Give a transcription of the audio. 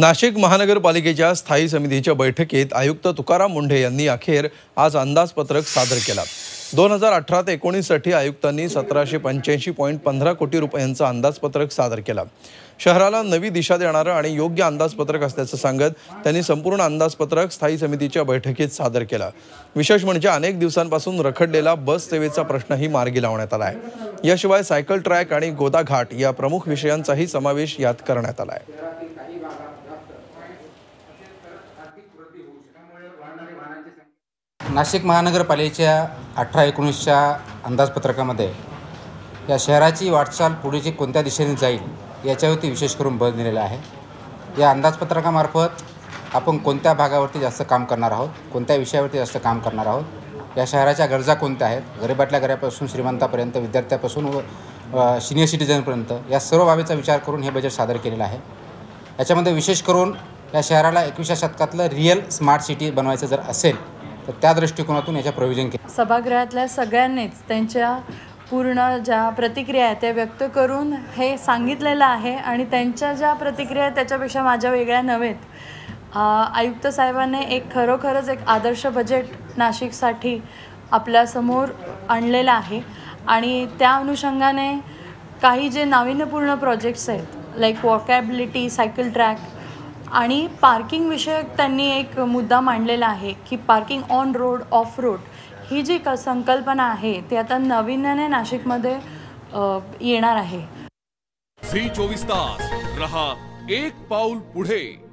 नाशिक महानगरपालिकेच्या स्थायी समितीच्या बैठकीत आयुक्त तुकाराम मुंढे यांनी अखेर आज अंदाजपत्रक सादर केला दोन हजार अठरा ते एकोणीससाठी आयुक्तांनी सतराशे पंच्याऐंशी पॉईंट पंधरा कोटी रुपयांचं अंदाजपत्रक सादर केला शहराला नवी दिशा देणारं आणि योग्य अंदाजपत्रक असल्याचं सांगत त्यांनी संपूर्ण अंदाजपत्रक स्थायी समितीच्या बैठकीत सादर केलं विशेष म्हणजे अनेक दिवसांपासून रखडलेला बस सेवेचा प्रश्नही मार्गी लावण्यात आला आहे याशिवाय सायकल ट्रॅक आणि गोदाघाट या प्रमुख विषयांचाही समावेश यात करण्यात आला आहे नाशिक महानगरपालिकेच्या अठरा एकोणीसच्या अंदाजपत्रकामध्ये या शहराची वाटचाल पुढेची कोणत्या दिशेने जाईल याच्यावरती विशेष करून भर दिलेला आहे या अंदाजपत्रकामार्फत आपण कोणत्या भागावरती जास्त काम करणार आहोत कोणत्या विषयावरती जास्त काम करणार आहोत या शहराच्या गरजा कोणत्या आहेत गरीबातल्या घरापासून श्रीमंतापर्यंत विद्यार्थ्यापासून व सिनियर सिटीजनपर्यंत या सर्व बाबीचा विचार करून हे बजेट सादर केलेलं आहे याच्यामध्ये विशेष करून या शहराला एकविसा शतकातलं रिअल स्मार्ट सिटी बनवायचं जर असेल तर त्या दृष्टिकोनातून याच्या प्रयोजन केलं सभागृहातल्या सगळ्यांनीच त्यांच्या पूर्ण ज्या प्रतिक्रिया आहेत त्या व्यक्त करून हे सांगितलेलं आहे आणि त्यांच्या ज्या प्रतिक्रिया त्याच्यापेक्षा माझ्या वेगळ्या नव्हेत आयुक्त साहेबांनी एक खरोखरच एक आदर्श बजेट नाशिकसाठी आपल्यासमोर आणलेलं आहे आणि त्या अनुषंगाने काही जे नाविन्यपूर्ण प्रोजेक्ट्स आहेत लाईक वॉकॅबिलिटी सायकल ट्रॅक आणि पार्किंग विषयक त्यांनी एक मुद्दा मांडलेला आहे की parking on road off road ही जी क संकल्पना आहे ती आता नवीनने नाशिकमध्ये येणार आहे झी तास रहा एक पाऊल पुढे